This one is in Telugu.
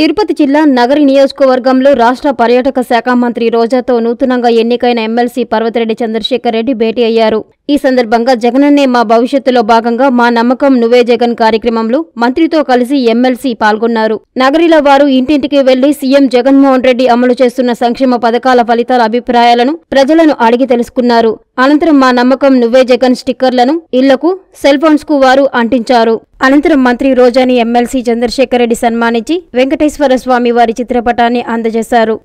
తిరుపతి జిల్లా నగరి నియోజకవర్గంలో రాష్ట్ర పర్యాటక శాఖ మంత్రి రోజాతో నూతనంగా ఎన్నికైన ఎమ్మెల్సీ పర్వతిరెడ్డి చంద్రశేఖర్ రెడ్డి భేటీ అయ్యారు ఈ సందర్భంగా జగనన్నే మా భవిష్యత్తులో భాగంగా మా నమ్మకం నువ్వే జగన్ కార్యక్రమంలో మంత్రితో కలిసి ఎమ్మెల్సీ పాల్గొన్నారు నగరిలో వారు ఇంటింటికి వెళ్లి సీఎం జగన్మోహన్ రెడ్డి అమలు చేస్తున్న సంక్షేమ పథకాల ఫలితాల అభిప్రాయాలను ప్రజలను అడిగి తెలుసుకున్నారు అనంతరం మా నమ్మకం నువ్వే జగన్ స్టిక్కర్లను ఇళ్లకు సెల్ ఫోన్స్ కు వారు అంటించారు అనంతరం మంత్రి రోజాని ఎమ్మెల్సీ చంద్రశేఖర్ రెడ్డి సన్మానించి వెంకటేశ్వర స్వామి వారి చిత్రపటాన్ని అందజేశారు